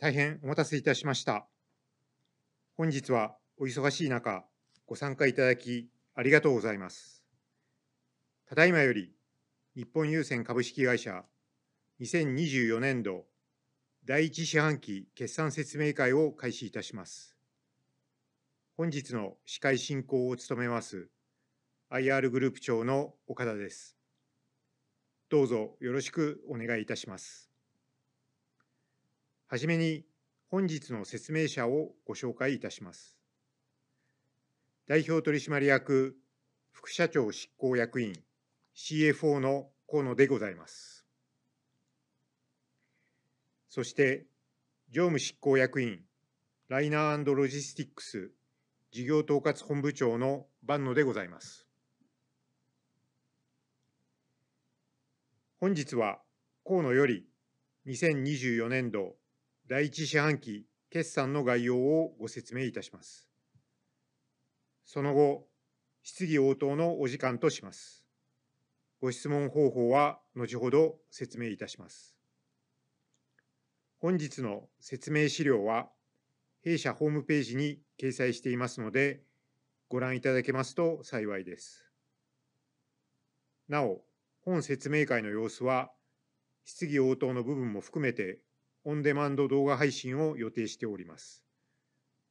大変お待たせいたしました。本日はお忙しい中、ご参加いただきありがとうございます。ただいまより、日本郵船株式会社2024年度第1四半期決算説明会を開始いたします。本日の司会進行を務めます IR グループ長の岡田です。どうぞよろしくお願いいたします。はじめに本日の説明者をご紹介いたします。代表取締役副社長執行役員 CFO の河野でございます。そして常務執行役員ライナーロジスティックス事業統括本部長の万野でございます。本日は河野より2024年度第一四半期決算の概要をご説明いたします。その後、質疑応答のお時間とします。ご質問方法は後ほど説明いたします。本日の説明資料は、弊社ホームページに掲載していますので、ご覧いただけますと幸いです。なお、本説明会の様子は、質疑応答の部分も含めてオンデマンド動画配信を予定しております。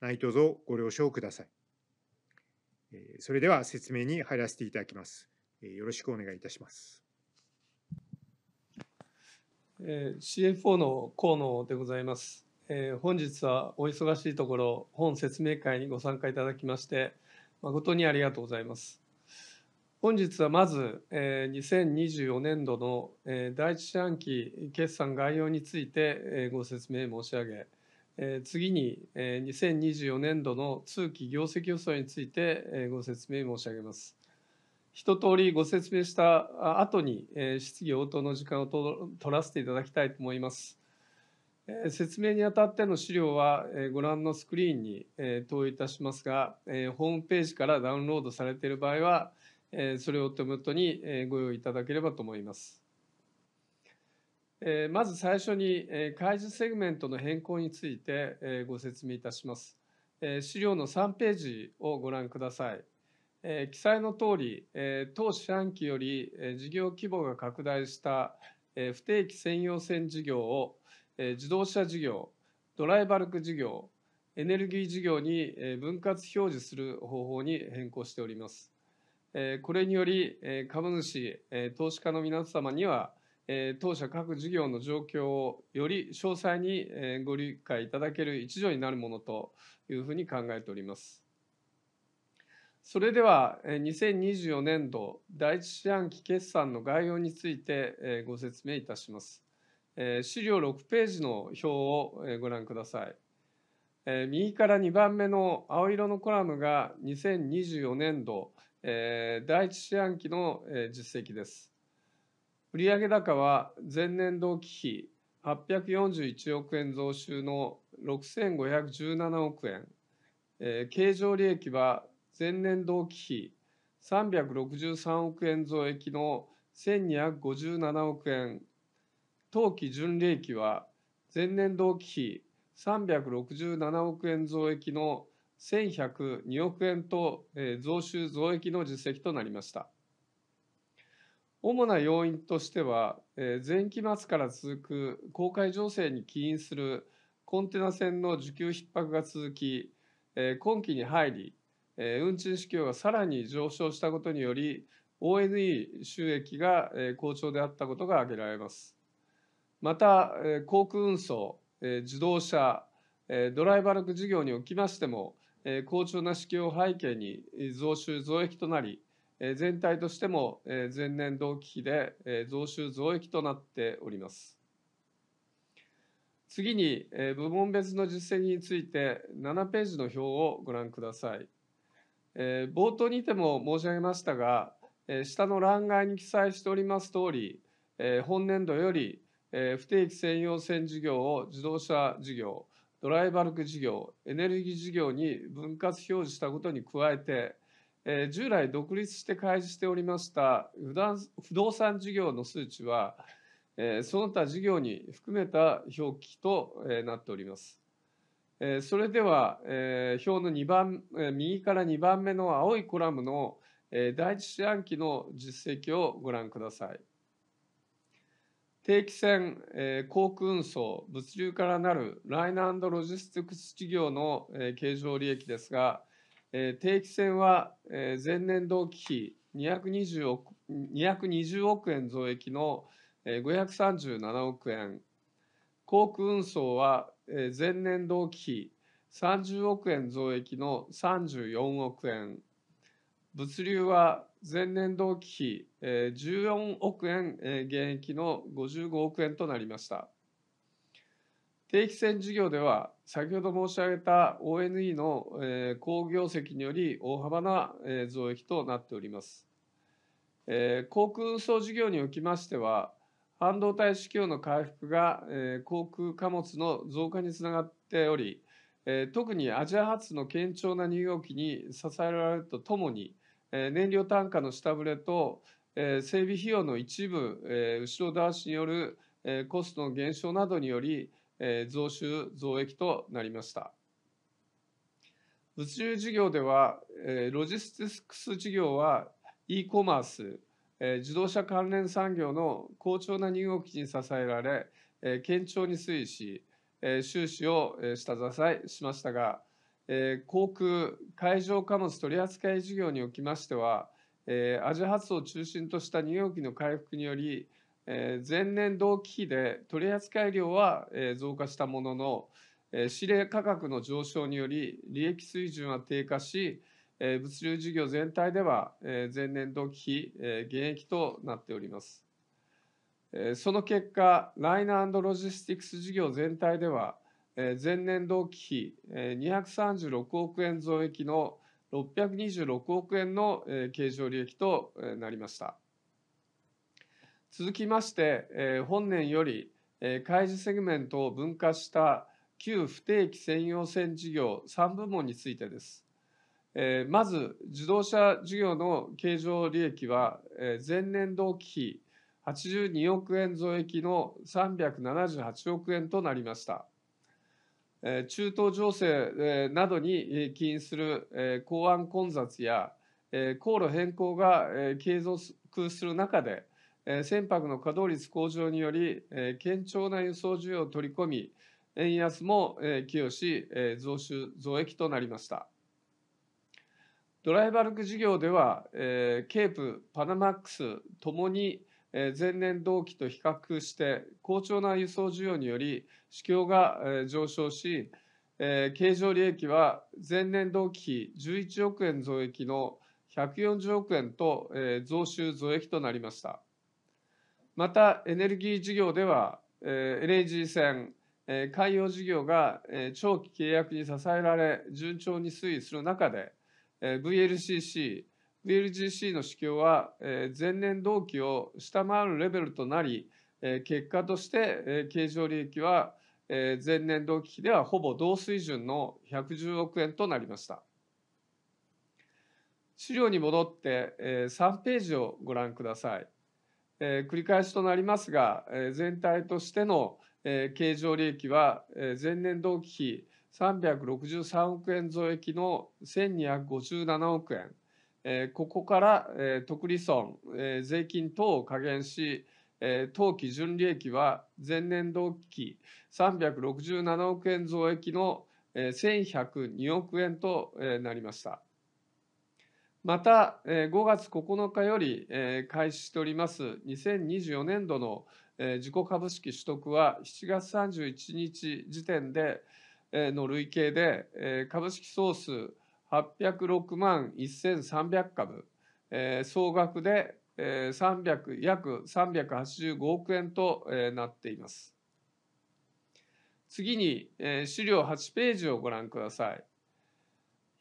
何卒ご了承ください。それでは説明に入らせていただきます。よろしくお願いいたします。CFO の河野でございます。本日はお忙しいところ、本説明会にご参加いただきまして、誠にありがとうございます。本日はまず、えー、2024年度の、えー、第一四半期決算概要について、えー、ご説明申し上げ、えー、次に、えー、2024年度の通期業績予想について、えー、ご説明申し上げます。一通りご説明した後に、えー、質疑応答の時間をと取らせていただきたいと思います。えー、説明にあたっての資料は、えー、ご覧のスクリーンに、えー、投影いたしますが、えー、ホームページからダウンロードされている場合は、それを手元にご用意いただければと思います。まず最初に開示セグメントの変更についてご説明いたします。資料の3ページをご覧ください。記載の通り、当四半期より事業規模が拡大した不定期専用線事業を自動車事業、ドライバルク事業、エネルギー事業に分割表示する方法に変更しております。これにより株主投資家の皆様には当社各事業の状況をより詳細にご理解いただける一助になるものというふうに考えております。それでは2024年度第一四半期決算の概要についてご説明いたします。資料6ページの表をご覧ください。右から2番目の青色のコラムが2024年度えー、第一四半期の実績です。売上高は前年同期比841億円増収の6517億円、えー、経常利益は前年同期比363億円増益の1257億円、当期純利益は前年同期比367億円増益の1102億円と増収増益の実績となりました。主な要因としては、前期末から続く公開情勢に起因するコンテナ船の需給逼迫が続き、今期に入り、運賃支給がさらに上昇したことにより、ONE 収益が好調であったことが挙げられます。また、航空運送、自動車、ドライバルク事業におきましても、好調な支給を背景に増収増益となり全体としても前年同期比で増収増益となっております次に部門別の実績について7ページの表をご覧ください冒頭にても申し上げましたが下の欄外に記載しております通り本年度より不定期専用線事業を自動車事業ドライバルク事業エネルギー事業に分割表示したことに加えて従来独立して開示しておりました不動産事業の数値はその他事業に含めた表記となっております。それでは表の2番右から2番目の青いコラムの第一四半期の実績をご覧ください。定期船、えー、航空運送、物流からなるライナーロジスティクス事業の、えー、経常利益ですが、えー、定期船は、えー、前年同期比220億 ,220 億円増益の、えー、537億円、航空運送は、えー、前年同期比30億円増益の34億円、物流は前年同期比14億円減益の55億円となりました。定期船事業では先ほど申し上げた ONE の好業績により大幅な増益となっております。航空運送事業におきましては半導体市況の回復が航空貨物の増加につながっており特にアジア発の堅調なニューヨークに支えられるとともにえー、燃料単価の下振れと、えー、整備費用の一部、えー、後ろ倒しによる、えー、コストの減少などにより、えー、増収増益となりました。物流事業では、えー、ロジスティックス事業は e コマース、えー、自動車関連産業の好調な荷動きに支えられ、えー、堅調に推移し、えー、収支を下支えしましたが、えー、航空海上貨物取扱事業におきましては、えー、アジア発を中心とした乳業機の回復により、えー、前年同期比で取扱量は、えー、増加したものの、えー、指令価格の上昇により利益水準は低下し、えー、物流事業全体では、えー、前年同期比、えー、減益となっております。えその結果、ライナーロジスティクス事業全体では、前年同期比236億円増益の626億円の経常利益となりました。続きまして、本年より開示セグメントを分化した旧不定期専用線事業3部門についてです。まず、自動車事業の経常利益は、前年同期比82億円増益の378億円となりました。中東情勢などに起因する港湾混雑や航路変更が継続する中で船舶の稼働率向上により堅調な輸送需要を取り込み円安も寄与し増収増益となりましたドライバルク事業ではケープパナマックスともに前年同期と比較して好調な輸送需要により市況が上昇し経常利益は前年同期比11億円増益の140億円と増収増益となりましたまたエネルギー事業では LNG 船海洋事業が長期契約に支えられ順調に推移する中で VLCC VLGC の市況は、え前年同期を下回るレベルとなり、え結果として、え経常利益は、え前年同期比ではほぼ同水準の110億円となりました。資料に戻って、え3ページをご覧ください。え繰り返しとなりますが、え全体としての、え経常利益は、え前年同期比363億円増益の1257億円。えー、ここから、えー、特利損、えー、税金等を加減し、えー、当期純利益は前年同期367億円増益の、えー、1102億円と、えー、なりました。また、え5月9日より、え開始しております2024年度の、え自己株式取得は7月31日時点で、えの累計で、え株式総数806万1300株、えー、総額で、えー、300約385億円と、えー、なっています。次に、えー、資料8ページをご覧ください。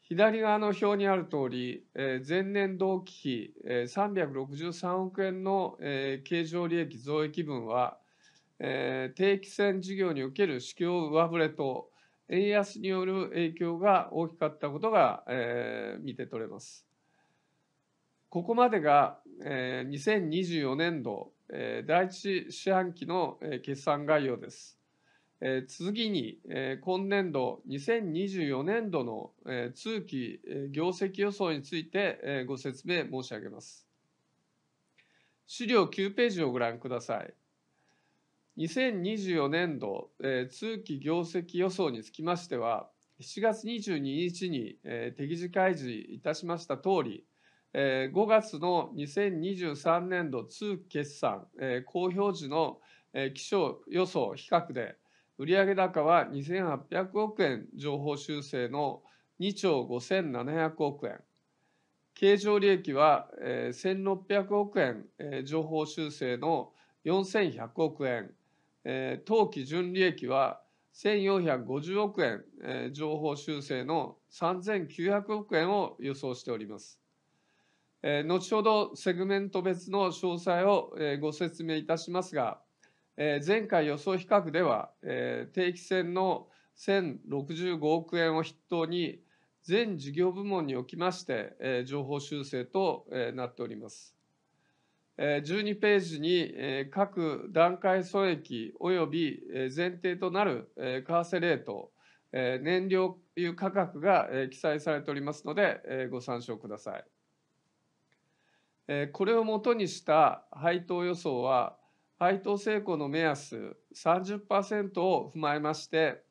左側の表にある通り、えー、前年同期比、えー、363億円の、えー、経常利益増益分は、えー、定期船事業における市況上振れと、円安による影響が大きかったことが、えー、見て取れます。ここまでが、えー、2024年度、えー、第一四半期の、えー、決算概要です。えー、次に、えー、今年度2024年度の、えー、通期、えー、業績予想について、えー、ご説明申し上げます。資料9ページをご覧ください。2024年度、えー、通期業績予想につきましては、7月22日に、えー、適時開示いたしました通り、えー、5月の2023年度通期決算、えー、公表時の、えー、気象予想比較で、売上高は2800億円情報修正の2兆5700億円、経常利益は、えー、1600億円、えー、情報修正の4100億円えー、当期純利益は1450億円、えー、情報修正の3900億円を予想しております。えー、後ほどセグメント別の詳細を、えー、ご説明いたしますが、えー、前回予想比較では、えー、定期船の1065億円を筆頭に全事業部門におきまして、えー、情報修正と、えー、なっております。12ページに各段階損益及び前提となる為替レート燃料油価格が記載されておりますのでご参照ください。これをもとにした配当予想は配当成功の目安30%を踏まえまして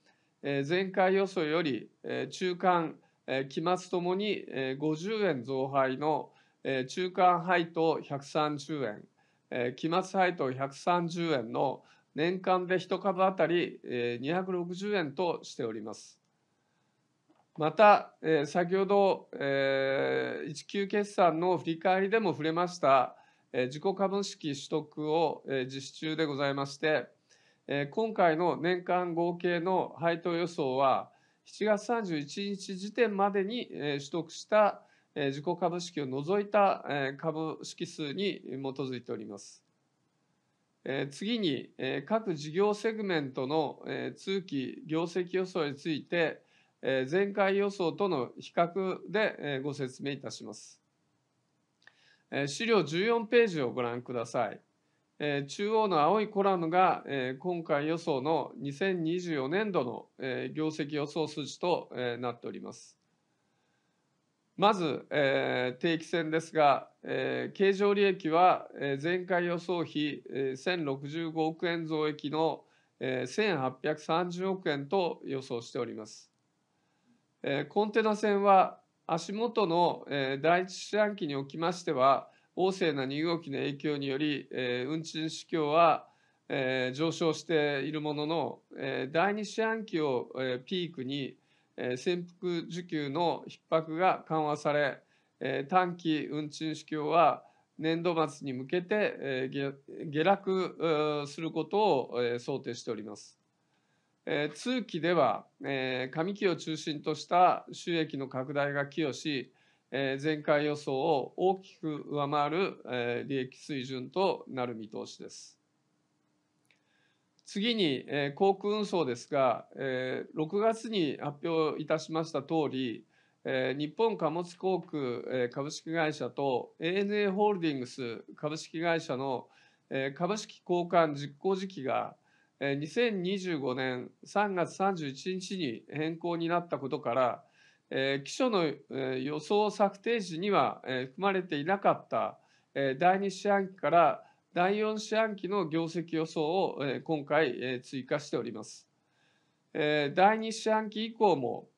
前回予想より中間期末ともに50円増配のえー、中間配当130円、えー、期末配当130円の年間で1株当たり、えー、260円としております。また、えー、先ほど、えー、19決算の振り返りでも触れました、えー、自己株式取得を、えー、実施中でございまして、えー、今回の年間合計の配当予想は7月31日時点までに、えー、取得したえ自己株式を除いた、え株式数に基づいております。え次に、え各事業セグメントの、え通期業績予想について、え前回予想との比較で、えご説明いたします。え資料14ページをご覧ください。え中央の青いコラムが、え今回予想の2024年度の、え業績予想数値と、えなっております。まず、えー、定期船ですが、えー、経常利益は、えー、前回予想比、えー、1065億円増益の、えー、1830億円と予想しております。えー、コンテナ船は足元の、えー、第一四半期におきましては旺盛な2号機の影響により、えー、運賃市況は、えー、上昇しているものの、えー、第二四半期を、えー、ピークに、潜伏需給の逼迫が緩和され、短期運賃指標は年度末に向けて下落することを想定しております。通期では上期を中心とした収益の拡大が寄与し、前回予想を大きく上回る利益水準となる見通しです。次に、えー、航空運送ですが、えー、6月に発表いたしました通り、えー、日本貨物航空、えー、株式会社と ANA ホールディングス株式会社の、えー、株式交換実行時期が、えー、2025年3月31日に変更になったことから、えー、基礎の、えー、予想策定時には、えー、含まれていなかった、えー、第2四半期から第4四半期の業績予想を今回追加しております。第2四半期以降も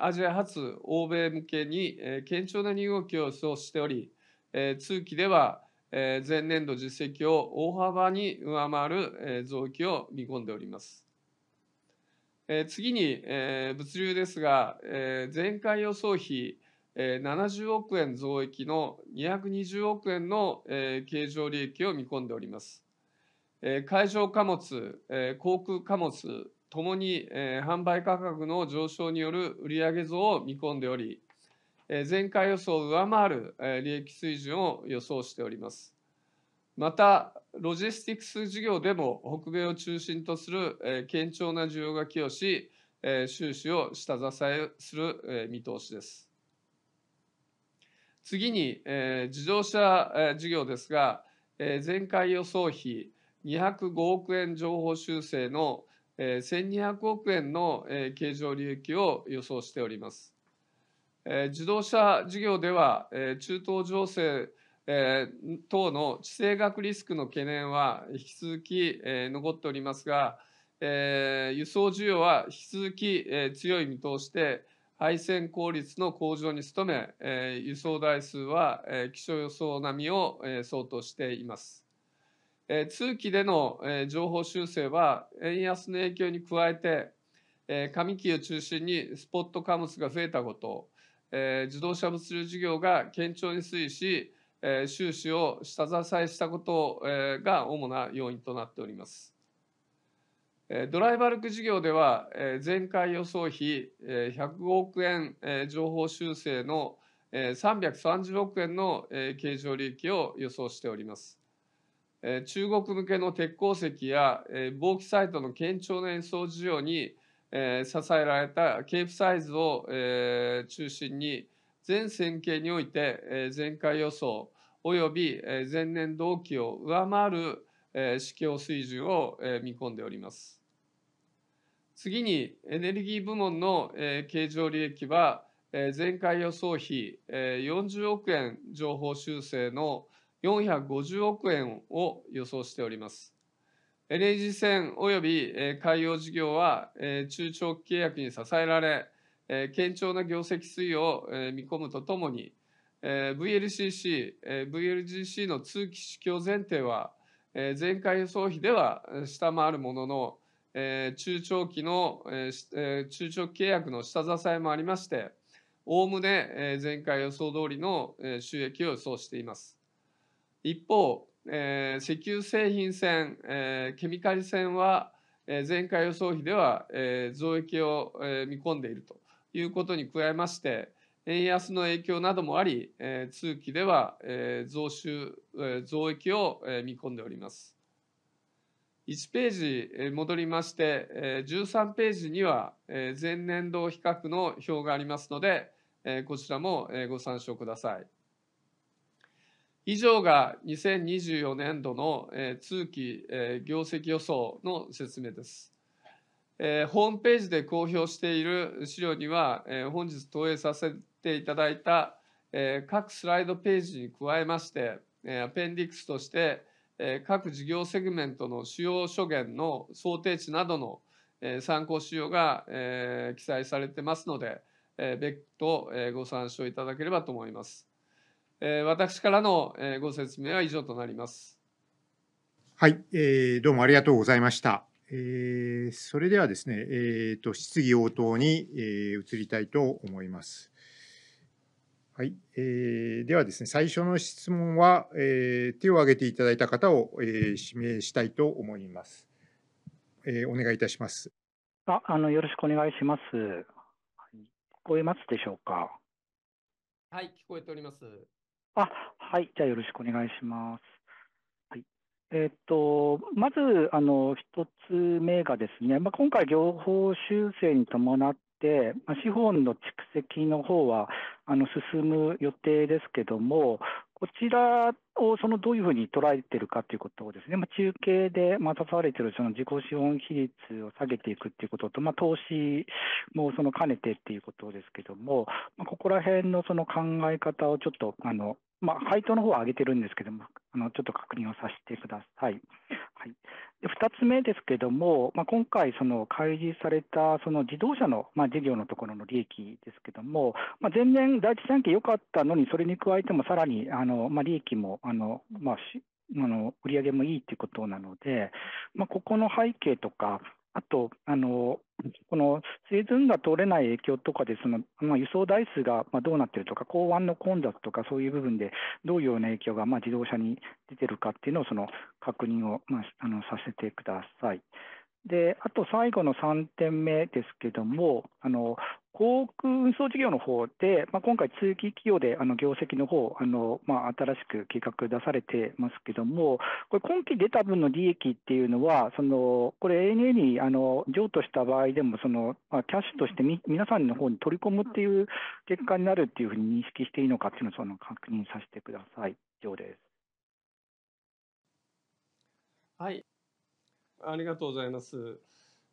アジア発欧米向けに堅調な入動きを予想しており、通期では前年度実績を大幅に上回る増益を見込んでおります。次に物流ですが、前回予想比えー、70億円増益の220億円の、えー、経常利益を見込んでおります。えー、海上貨物、えー、航空貨物ともに、えー、販売価格の上昇による売上増を見込んでおり、えー、前回予想を上回る、えー、利益水準を予想しております。また、ロジスティクス事業でも北米を中心とする、えー、堅調な需要が寄与し、えー、収支を下支えする、えー、見通しです。次に、えー、自動車、えー、事業ですが、えー、前回予想比205億円情報修正の、えー、1200億円の、えー、経常利益を予想しております。えー、自動車事業では、えー、中東情勢、えー、等の地政学リスクの懸念は引き続き、えー、残っておりますが、えー、輸送需要は引き続き、えー、強い見通しで、配線効率の向上に努め、えー、輸送台数は、えー、気象予想並みを、えー、相当しています。えー、通期での、えー、情報修正は円安の影響に加えて、えー、上期を中心にスポット貨物が増えたこと、えー、自動車物流事業が堅調に推移し、えー、収支を下支えしたこと、えが主な要因となっております。ドライバルク事業では前回予想比1 0 0億円情報修正の330億円の経常利益を予想しております。中国向けの鉄鉱石や貿易サイトの堅調な輸送需要に支えられたケープサイズを中心に全線形において前回予想および前年同期を上回る指標水準を見込んでおります。次にエネルギー部門の、え経常利益は、えー、前回予想比、え40億円上方修正の450億円を予想しております。LNG 船及び、えー、海洋事業は、え中長期契約に支えられ、え堅調な業績推移を、え見込むとともに、えー、VLCC、VLGC の通期指標前提は、えー、前回予想比では下回るものの、えー、中長期の、えー、中長期契約の下支えもありまして、おおむね、えー、前回予想通りの、えー、収益を予想しています。一方、えー、石油製品船、えー、ケミカル船は、えー、前回予想比では、えー、増益を、えー、見込んでいるということに加えまして、円安の影響などもあり、えー、通期では、えー、増収、えー、増益を、えー、見込んでおります。1ページ戻りまして、13ページには前年度比較の表がありますので、こちらもご参照ください。以上が2024年度の通期業績予想の説明です。ホームページで公表している資料には、本日投影させていただいた各スライドページに加えまして、アペンディクスとして、各事業セグメントの主要諸元の想定値などの参考資料が記載されてますので、別途ご参照いただければと思います。私からのご説明は以上となります。はい、えー、どうもありがとうございました。えー、それではですね、えーと、質疑応答に、え移りたいと思います。はい、えー、ではですね、最初の質問は、えー、手を挙げていただいた方を、えー、指名したいと思います。えー、お願いいたします。あ、あのよろしくお願いします。聞こえますでしょうか。はい、聞こえております。あ、はい、じゃあよろしくお願いします。はい、えっ、とまずあの一つ目がですね、まあ今回情報修正に伴って、て、まあ、資本の蓄積の方はあの進む予定ですけども、こちらをそのどういうふうに捉えているかということをですね、まあ、中継でま携われているその自己資本比率を下げていくということと、まあ、投資もその兼ねてっていうことですけども、まあ、ここら辺のその考え方をちょっとあの、ま配当の方は上げてるんですけども、あのちょっと確認をさせてください。はい、2つ目ですけども、まあ、今回、その開示されたその自動車の、まあ、事業のところの利益ですけども、まあ、前年、第一三期良かったのに、それに加えてもさらにあの、まあ、利益もあの、まあ、あの売り上げもいいということなので、まあ、ここの背景とか、あとあの、このスエが取通れない影響とかでその、まあ、輸送台数がどうなってるとか、港湾の混雑とか、そういう部分でどういうような影響がまあ自動車に出てるかっていうのをその確認を、まあ、あのさせてください。であと最後の3点目ですけどもあの航空運送事業の方で、まあ、今回、通期企業であの業績の方あのまあ、新しく計画出されてますけども、これ、今期出た分の利益っていうのは、そのこれ、ANA にあの譲渡した場合でも、そのまあ、キャッシュとしてみ皆さんの方に取り込むっていう結果になるっていうふうに認識していいのかっていうのをその確認させてください。以上です。はい、ありがとうございます。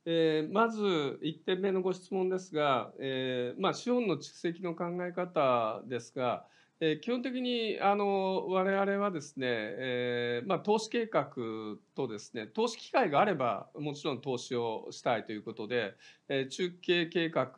えー、まず1点目のご質問ですが、えーまあ、資本の蓄積の考え方ですが、えー、基本的にあの我々はですね、えーまあ、投資計画とですね投資機会があればもちろん投資をしたいということで、えー、中継計画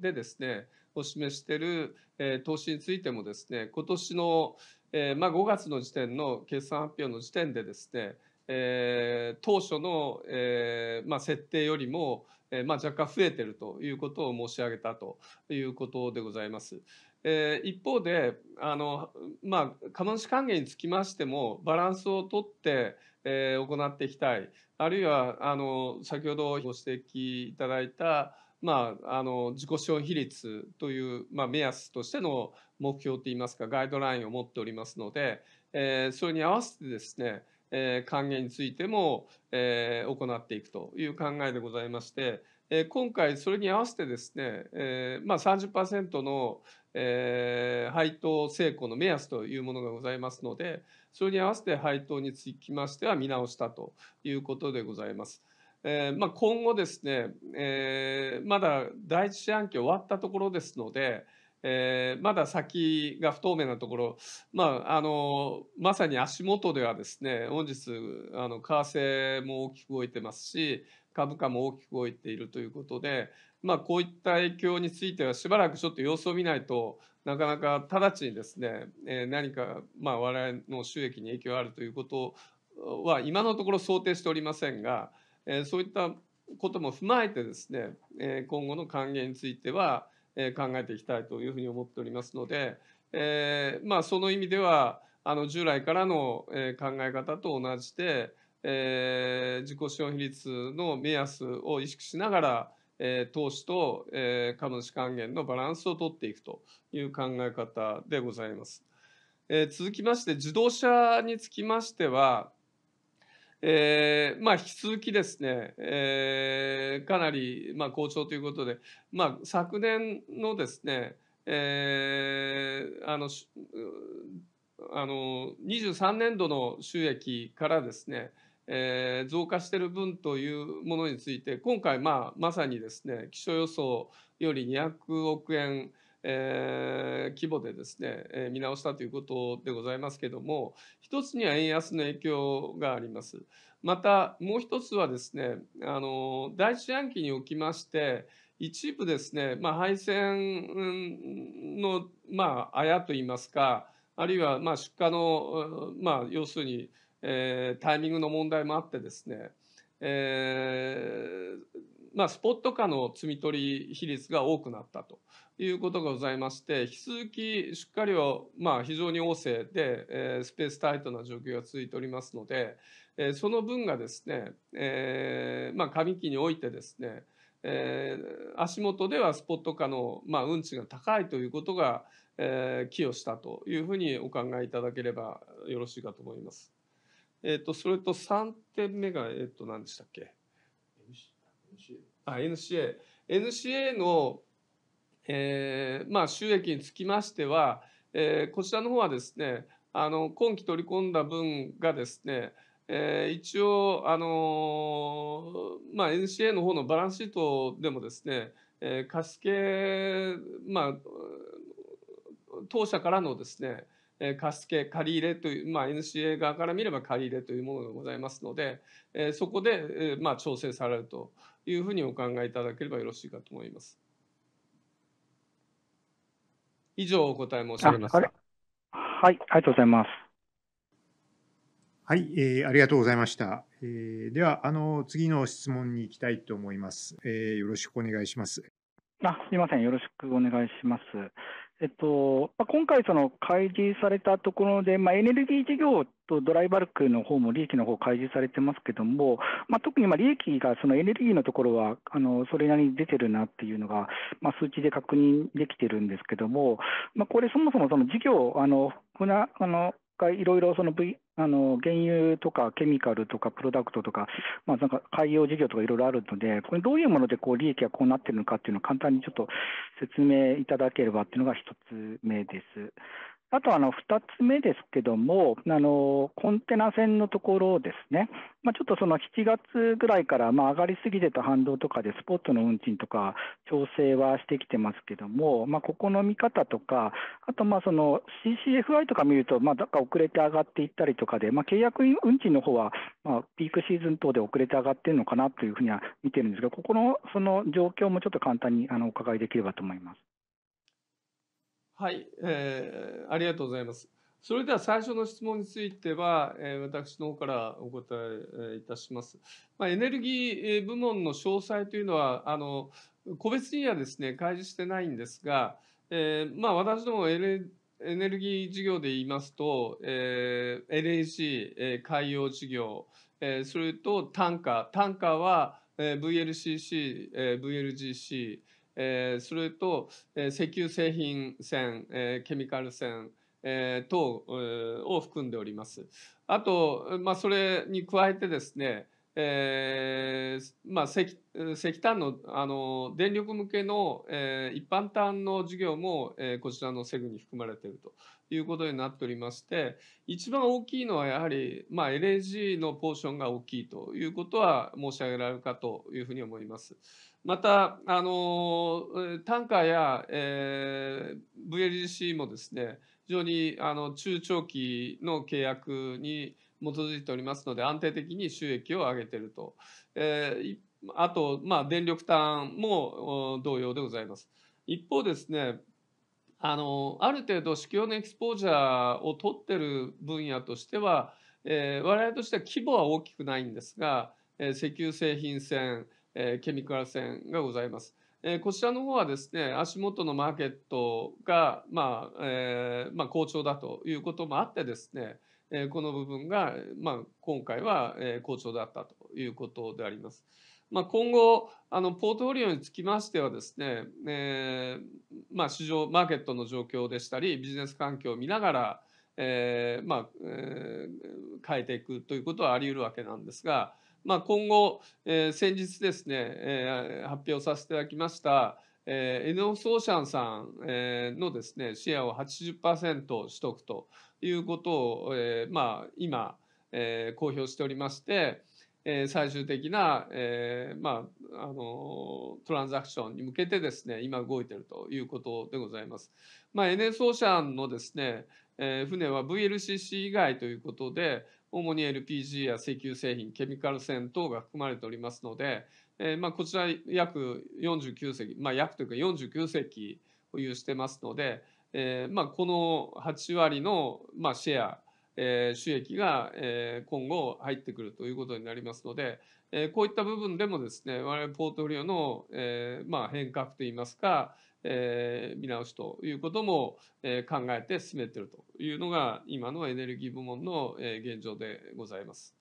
でですねお示している、えー、投資についてもですね今年の、えーまあ、5月の時点の決算発表の時点でですねえー、当初の、えーまあ、設定よりも、えーまあ、若干増えてるということを申し上げたということでございます。えー、一方であの、まあ、株主還元につきましてもバランスをとって、えー、行っていきたいあるいはあの先ほどご指摘いただいた、まあ、あの自己資本比率という、まあ、目安としての目標といいますかガイドラインを持っておりますので、えー、それに合わせてですねえー、還元についても、えー、行っていくという考えでございまして、えー、今回それに合わせてですね、えーまあ30、の、えー、配当成功の目安というものがございますのでそれに合わせて配当につきましては見直したということでございます。えーまあ、今後ですね、えー、まだ第一四半期終わったところですので、えー、まだ先が不透明なところ、まあ、あのまさに足元ではですね本日あの為替も大きく動いてますし株価も大きく動いているということで、まあ、こういった影響についてはしばらくちょっと様子を見ないとなかなか直ちにですね、えー、何か、まあ、我々の収益に影響があるということは今のところ想定しておりませんが、えー、そういったことも踏まえてですね、えー、今後の還元についてはえ考えていきたいというふうに思っておりますので、えー、まあその意味ではあの従来からの、え考え方と同じで、えー、自己資本比率の目安を意識しながら、えー、投資と、えー、株主還元のバランスをとっていくという考え方でございます。えー、続きまして自動車につきましては、えー、まあ、引き続きですね、えー、かなり、まあ、好調ということで、まあ、昨年のですね、えー、あのあの23年度の収益からですね、えー、増加している分というものについて今回、まあ、まさにですね気象予想より200億円えー、規模でですね、えー、見直したということでございますけども一つには円安の影響がありますまたもう一つはですねあの第一四半期におきまして一部ですね、まあ、配線の、まあ、あやといいますかあるいはまあ出荷の、まあ、要するに、えー、タイミングの問題もあってですね、えーまあ、スポット化の摘み取り比率が多くなったと。いうことがございまして、引き続きかり量、まあ、非常に旺盛で、えー、スペースタイトな状況が続いておりますので、えー、その分がですね、えー、まあ、上期においてですね、えー、足元ではスポット化の、まあ、運賃が高いということが、えー、寄与したというふうにお考えいただければよろしいかと思います。えっ、ー、と、それと3点目が、えっ、ー、と、何でしたっけ ?NCA。あ、NCA。NCA の、えー、まあ、収益につきましては、えー、こちらの方はですねあの今期取り込んだ分がですね、えー、一応、あのー、まあ、NCA の方のバランスシートでもですね、えー、貸付、まあ、当社からのですね貸付借り入れという、まあ、NCA 側から見れば借り入れというものがございますので、えー、そこで、えーまあ、調整されるというふうにお考えいただければよろしいかと思います。以上お答え申し上げますた。はい、ありがとうございます。はい、えー、ありがとうございました。えー、では、あの、次の質問に行きたいと思います。えー、よろしくお願いします。あ、すみません。よろしくお願いします。えっと、今回、その開示されたところで、まあ、エネルギー事業とドライバルクの方も利益の方開示されてますけども、まあ、特にまあ利益がそのエネルギーのところはあのそれなりに出てるなっていうのが、まあ、数値で確認できてるんですけども、まあ、これ、そもそもその事業、あの船あのがいろいろその、v、あの原油とかケミカルとかプロダクトとか,、まあ、なんか海洋事業とかいろいろあるので、これどういうものでこう利益がこうなっているのかっていうのを簡単にちょっと説明いただければっていうのが1つ目です。あとあの2つ目ですけども、あのコンテナ船のところですね、まあ、ちょっとその7月ぐらいから、まあ、上がりすぎてた反動とかで、スポットの運賃とか調整はしてきてますけども、まあ、ここの見方とか、あとまあその CCFI とか見ると、まだか遅れて上がっていったりとかで、まあ、契約運賃の方はまはピークシーズン等で遅れて上がってるのかなというふうには見てるんですが、ここのその状況もちょっと簡単にあのお伺いできればと思います。はい、えー、ありがとうございます。それでは最初の質問については、えー、私の方からお答えいたします。まあ、エネルギー部門の詳細というのは、あの個別にはですね、開示してないんですが、えー、まあ、私どもエネエネルギー事業で言いますと、えー、LNG、えー、海洋事業、えー、それとタンカー、タンカーは、えー、VLCC、えー、VLGC、えー、それと、えー、石油製品線、えー、ケミカル線、えー、等えを含んでおります。あと、まあ、それに加えてですね、えーまあ、石石炭のあの電力向けの、えー、一般炭の事業も、えー、こちらのセグに含まれているということになっておりまして一番大きいのはやはり、まあ、LNG のポーションが大きいということは申し上げられるかというふうに思います。またあのタンカーや、えー、VLGC もですね非常にあの中長期の契約に基づいておりますので安定的に収益を上げていると、えー、あと、まあ、電力単も同様でございます一方ですねあのある程度市況のエクスポージャーを取ってる分野としては、えー、我々としては規模は大きくないんですが、えー、石油製品船、えー、ケミカル船がございます。えー、こちらの方はですね足元のマーケットが、まあえーまあ、好調だということもあってですね、えこの部分が、まあ、今回は、え好調だったということであります。まあ、今後あのポートフォリオにつきましてはですね、えー、まあ、市場マーケットの状況でしたりビジネス環境を見ながら、えー、まあ、えー、変えていくということはあり得るわけなんですが、ま今後、え先日ですね、え発表させていただきましたえー、エノス・オーシャンさん、えー、のですねシェアを80%取得ということを、えー、まあ今、えー、公表しておりまして、えー、最終的な、えー、まああのトランザクションに向けてですね今動いているということでございます。まあ、NS オーシャンのですね、えー、船は VLCC 以外ということで主に LPG や石油製品ケミカル船等が含まれておりますので、えー、まあ、こちら約49隻、まあ、約というか49隻保有してますので、えーまあ、この8割の、まあ、シェア、えー、収益が、えー、今後入ってくるということになりますので、えー、こういった部分でもですね我々ポートフォリオの、えーまあ、変革といいますか、えー、見直しということも、えー、考えて進めているというのが今のエネルギー部門の、えー、現状でございます。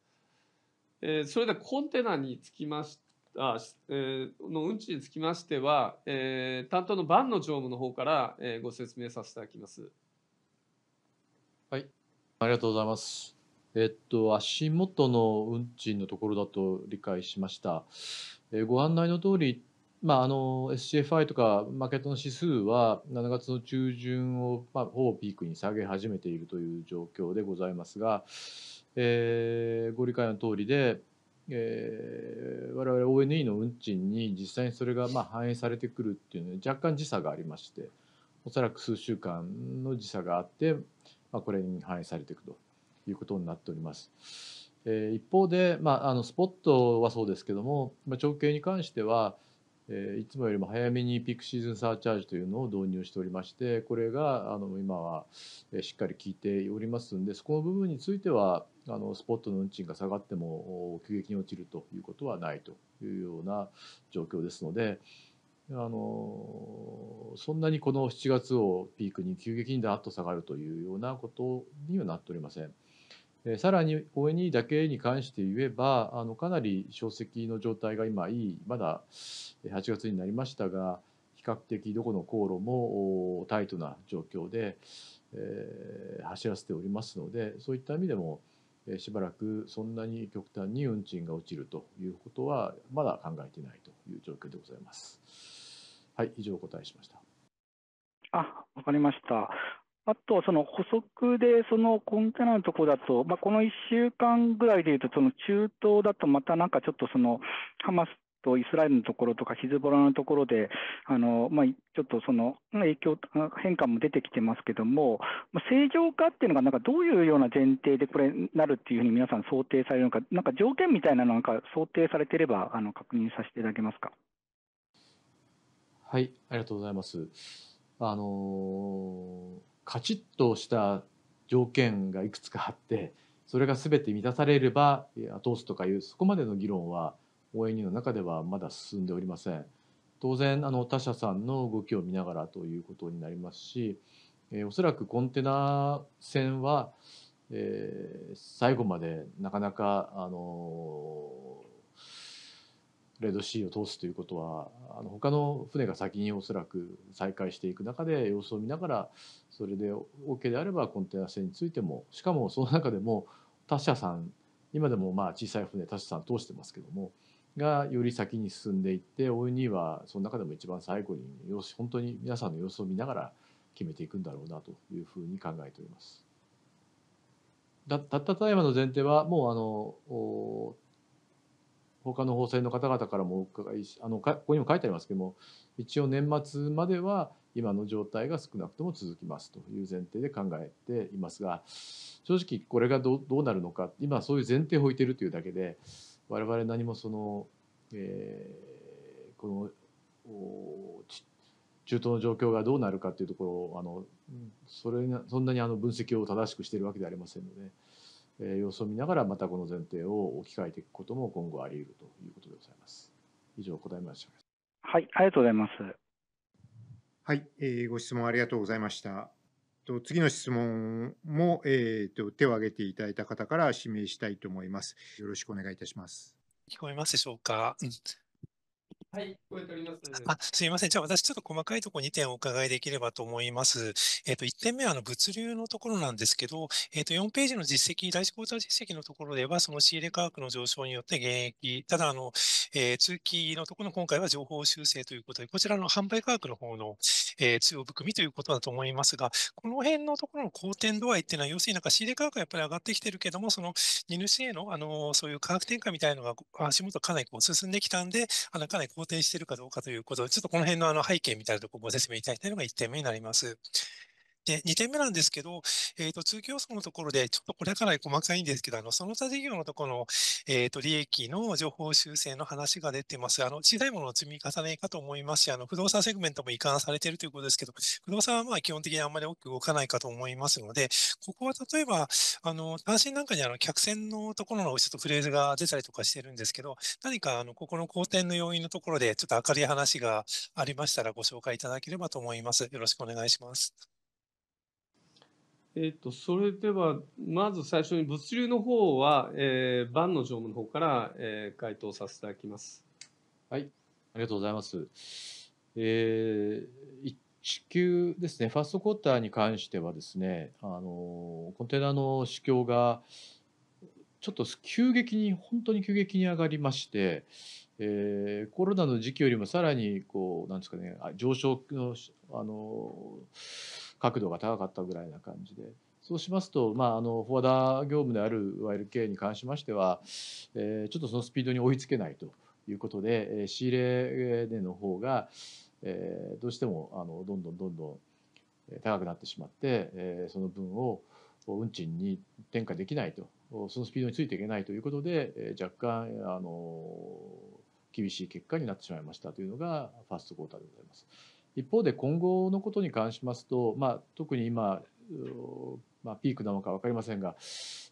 えそれでコンテナにつきましあ、えー、の運賃につきましては、えー、担当の番の常務の方から、えー、ご説明させていただきます。はい、ありがとうございます。えっと、足元の運賃のところだと理解しました。えー、ご案内の通り、まあ、あの SCFI とかマーケットの指数は7月の中旬を、まあ、ほぼピークに下げ始めているという状況でございますが、えー、ご理解の通りで、えー、我々 ONE の運賃に実際にそれがまあ反映されてくるっていうのは若干時差がありましておそらく数週間の時差があって、まあ、これに反映されていくということになっております。えー、一方で、まあ、あのスポットはそうですけども、まあ、長径に関しては、えー、いつもよりも早めにピックシーズンサーチャージというのを導入しておりましてこれがあの今はしっかり効いておりますんでそこの部分についてはあのスポットの運賃が下がっても急激に落ちるということはないというような状況ですのであのそんなにこの7月をピークに急激にだっと下がるというようなことにはなっておりません。さらに ONE だけに関して言えばあのかなり小石の状態が今いいまだ8月になりましたが比較的どこの航路もタイトな状況で、えー、走らせておりますのでそういった意味でもしばらくそんなに極端に運賃が落ちるということはまだ考えてないという状況でございます。はい、以上お答えしました。あ、わかりました。あと、その補足で、そのコンテナのところだと、まあ、この一週間ぐらいでいうと、その中東だとまたなんかちょっとそのハマスとイスラエルのところとかヒズボラのところで、あのまあ、ちょっとその影響、変化も出てきてますけども、まあ、正常化っていうのが、なんかどういうような前提でこれ、なるっていうふうに皆さん想定されるのか、なんか条件みたいなのか想定されてれば、あの確認させていただけますか。はい、ありがとうございます。あのカチッとした条件がいくつかあって、それがすべて満たされれば後押すとかいうそこまでの議論は ONU の中ではまだ進んでおりません。当然あの他社さんの動きを見ながらということになりますし、えー、おそらくコンテナ船は、えー、最後までなかなかあのレッドシーを通すということはあの他の船が先におそらく再開していく中で様子を見ながらそれで OK であればコンテナ船についてもしかもその中でも他社さん今でもまあ小さい船他社さん通してますけどもがより先に進んでいって応援にはその中でも一番最後に様子本当に皆さんの様子を見ながら決めていくんだろうなというふうに考えております。だたったただいまの前提はもうあの他の法制の方々からもあのここにも書いてありますけども一応年末までは今の状態が少なくとも続きますという前提で考えていますが正直これがどどうなるのか今そういう前提を置いているというだけで我々何もその、えー、このお中東の状況がどうなるかっていうところをあのそれがそんなにあの分析を正しくしているわけではありませんので、えー、様子を見ながらまたこの前提を置き換えていくことも今後あり得るということでございます。以上答えました。はい、ありがとうございます。はい、えー、ご質問ありがとうございました。と次の質問も、えーと、と手を挙げていただいた方から指名したいと思います。よろしくお願いいたします。聞こえますでしょうか。はい、聞こえております。あ、すみません。じゃあ私ちょっと細かいところ2点お伺いできればと思います。えっ、ー、と、1点目はあの物流のところなんですけど、えっ、ー、と、4ページの実績、第1クォーター実績のところでは、その仕入れ価格の上昇によって減益、ただ、あの、えー、通期のところの今回は情報修正ということで、こちらの販売価格の方の、えー、強含みということだと思いますが、この辺のところの好転度合いっていうのは、要するになんか仕入れ価格がやっぱり上がってきてるけども、その荷主への、あの、そういう価格転嫁みたいなのが足元かなりこう進んできたんで、あのかなり肯定しているかどうかということ、ちょっとこの辺のあの背景みたいなところをご説明いただきたいのが1点目になります。で、2点目なんですけど、えっ、ー、と、通期予想のところで、ちょっとこれから細かいんですけど、あの、その他事業のところの、えっ、ー、と、利益の情報修正の話が出てます。あの、小さいものの積み重ねかと思いますし、あの、不動産セグメントも移管されているということですけど、不動産はまあ、基本的にあんまり大きく動かないかと思いますので、ここは例えば、あの、単身なんかにあの、客船のところのちょっとフレーズが出たりとかしてるんですけど、何かあの、ここの好転の要因のところで、ちょっと明るい話がありましたらご紹介いただければと思います。よろしくお願いします。えっと、それでは、まず最初に物流の方は、えー、万の常務の方から、えー、回答させていただきます。はい、ありがとうございます。えー、支給ですね、ファーストクォーターに関してはですね、あのコンテナの市況がちょっと急激に、本当に急激に上がりまして、えー、コロナの時期よりもさらにこう、なんですかね、上昇のあの角度が高かったぐらいな感じで。そうしますと、まあ、あのフォワーダー業務である YLK に関しましては、えー、ちょっとそのスピードに追いつけないということで、えー、仕入れ値の方が、えー、どうしてもあのどんどんどんどん高くなってしまって、えー、その分を運賃に転嫁できないとそのスピードについていけないということで、えー、若干あの厳しい結果になってしまいましたというのがファーストクォーターでございます。一方で今後のことに関しますと、まあ、特に今、まあ、ピークなのか分かりませんが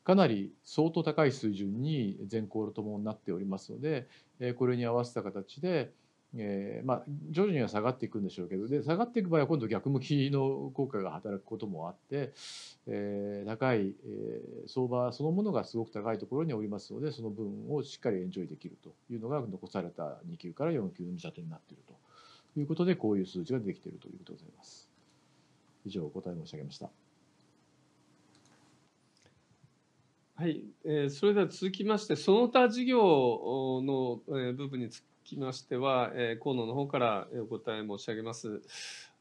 かなり相当高い水準に全高ともになっておりますのでこれに合わせた形で、えーまあ、徐々には下がっていくんでしょうけどで下がっていく場合は今度逆向きの効果が働くこともあって、えー、高い、えー、相場そのものがすごく高いところにおりますのでその分をしっかりエンジョイできるというのが残された2級から4級の見立てになっていると。いうことで、こういう数字が出てきているということでございます。以上、お答え申し上げました。はい、えー、それでは続きまして、その他事業のえ部分につきましては、えー、河野の方からお答え申し上げます。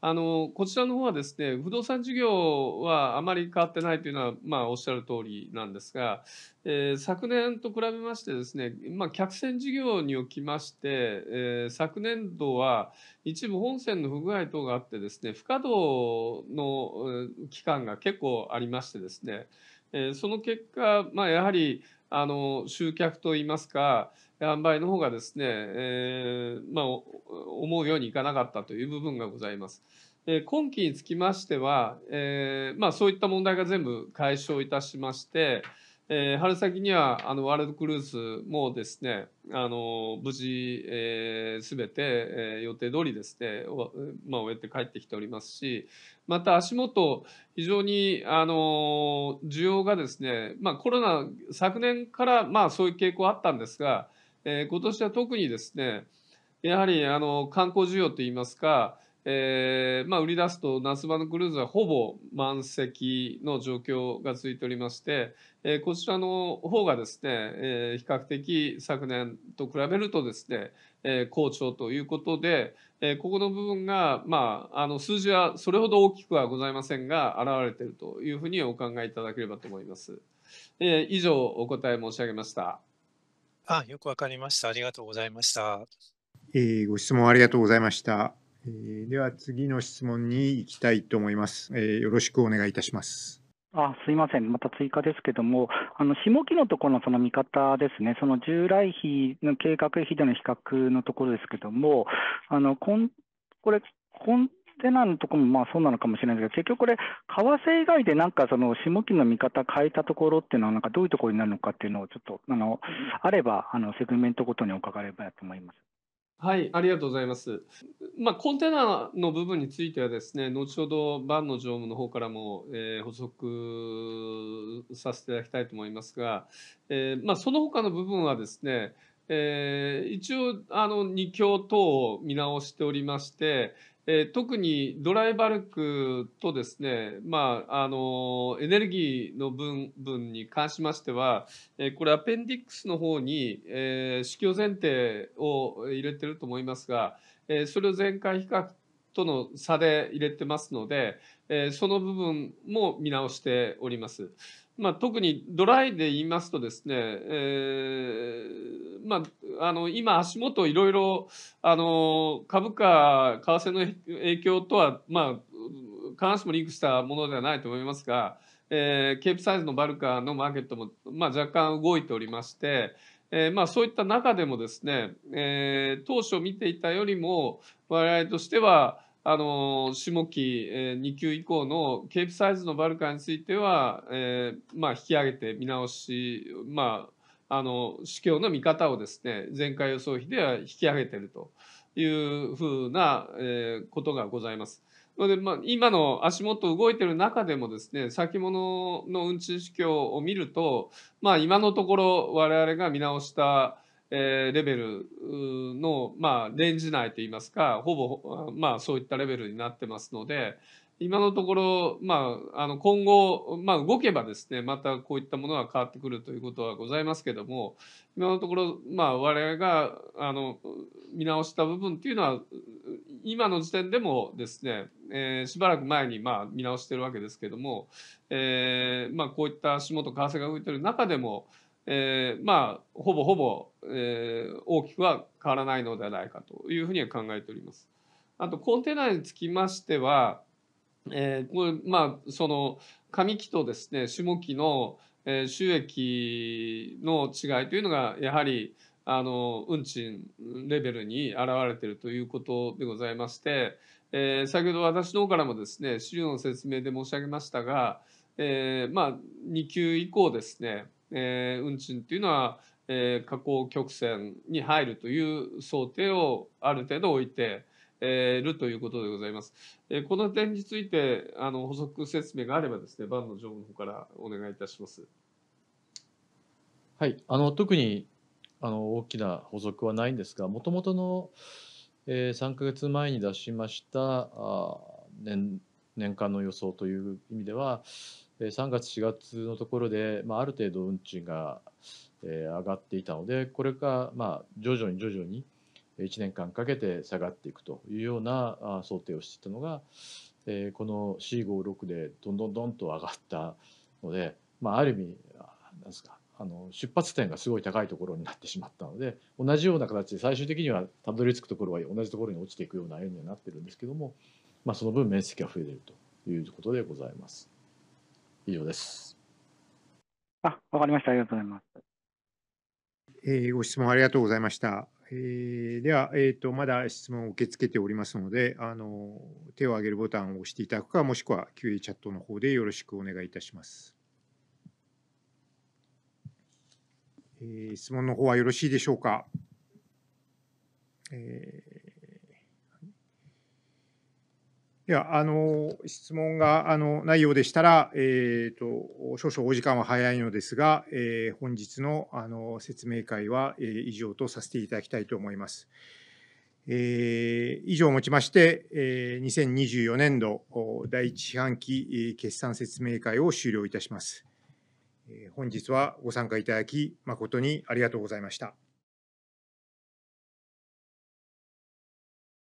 あのこちらの方はですね不動産事業はあまり変わってないというのは、まあ、おっしゃる通りなんですが、えー、昨年と比べましてですね、まあ、客船事業におきまして、えー、昨年度は一部本線の不具合等があってですね不稼働の期間が結構ありましてですね、えー、その結果、まあ、やはりあの集客といいますか販売の方がですね、えー、まあ、思うようにいかなかったという部分がございます。え今期につきましては、えー、まあ、そういった問題が全部解消いたしまして、えー、春先にはあのワールドクルーズもですねあの無事、えー、全て、えー、予定通りですね、まあ、終えて帰ってきておりますしまた足元非常にあの需要がですね、まあ、コロナ昨年から、まあ、そういう傾向あったんですが、えー、今年は特にですねやはりあの観光需要といいますかえーまあ、売り出すと夏場のクルーズはほぼ満席の状況が続いておりまして、えー、こちらの方がですね、えー、比較的昨年と比べるとですね、えー、好調ということで、えー、ここの部分が、まあ、あの数字はそれほど大きくはございませんが現れているというふうにお考えいただければと思います。えー、以上お答え申し上げました。あよくわかりました。ありがとうございました。えー、ご質問ありがとうございました。では次の質問に行きたいと思います。えー、よろしくお願いいたします。あすいません、また追加ですけども、あの下期のところのその見方ですね、その従来比の計画費での比較のところですけども、あのこんこれ、コンテナのところもまあそうなのかもしれないですけど、結局これ、為替以外でなんかその下期の見方変えたところっていうのは、なんかどういうところになるのかっていうのを、ちょっとあのあれば、あのセグメントごとにお伺えればと思います。はい、ありがとうございます。まあ、コンテナの部分についてはですね、後ほどバの常務の方からも、えー、補足させていただきたいと思いますが、えー、まあ、その他の部分はですね、えー、一応あの2強等を見直しておりまして、えー、特にドライバルクとですね、まあ、あのエネルギーの分分に関しましては、えー、これアペンディックスの方に、えー、死去前提を入れてると思いますが、えー、それを前回比較との差で入れてますので、えー、その部分も見直しております。まあ、特にドライで言いますとですね、えーまあ、あの今、足元いろいろあの株価、為替の影響とは、まあ、必ずしもリンクしたものではないと思いますが、えー、ケープサイズのバルカのマーケットも、まあ、若干動いておりまして、えーまあ、そういった中でもですね、えー、当初見ていたよりも我々としては、あの下期、えー、2級以降のケープサイズのバルカについては、えーまあ、引き上げて見直し、まあ、あの市況の見方をですね前回予想比では引き上げてるというふうな、えー、ことがございます。で、まあ、今の足元動いてる中でもですね先物の運賃市況を見ると、まあ、今のところ我々が見直したえー、レベルの、まあ、レンジ内といいますかほぼ、まあ、そういったレベルになってますので今のところ、まあ、あの今後、まあ、動けばですねまたこういったものは変わってくるということはございますけども今のところ、まあ、我々があの見直した部分っていうのは今の時点でもですね、えー、しばらく前にまあ見直してるわけですけども、えーまあ、こういった足元為替が動いてる中でもえー、まあほぼほぼ、えー、大きくは変わらないのではないかというふうには考えております。あとコンテナにつきましては、えー、これまあその上期とですね下期の収益の違いというのがやはりあの運賃レベルに表れているということでございまして、えー、先ほど私の方からもですね資料の説明で申し上げましたが、えー、まあ2級以降ですねえー、運賃っていうのは、えー、下降曲線に入るという想定をある程度置いて、えー、るということでございます。えー、この点についてあの補足説明があればですね、番の常務の方からお願いいたします。はい、あの特にあの大きな補足はないんですが、もともとの、えー、3か月前に出しましたあ年年間の予想という意味では、3月4月のところで、まあ、ある程度運賃が上がっていたのでこれがまあ徐々に徐々に1年間かけて下がっていくというような想定をしていたのがこの C56 でどんどんどんと上がったので、まあ、ある意味なんですかあの出発点がすごい高いところになってしまったので同じような形で最終的にはたどり着くところは同じところに落ちていくような円にはなってるんですけども、まあ、その分面積が増えてるということでございます。以上です。あ、わかりました。ありがとうございます。えー、ご質問ありがとうございました。えー、では、えーと、まだ質問を受け付けておりますのであの、手を挙げるボタンを押していただくか、もしくは QA チャットの方でよろしくお願いいたします。えー、質問の方はよろしいでしょうか。えーではあの質問があのないようでしたら、えーと、少々お時間は早いのですが、えー、本日のあの説明会は、えー、以上とさせていただきたいと思います。えー、以上をもちまして、えー、2024年度第1四半期決算説明会を終了いたします。え本日はご参加いただき誠にありがとうございました。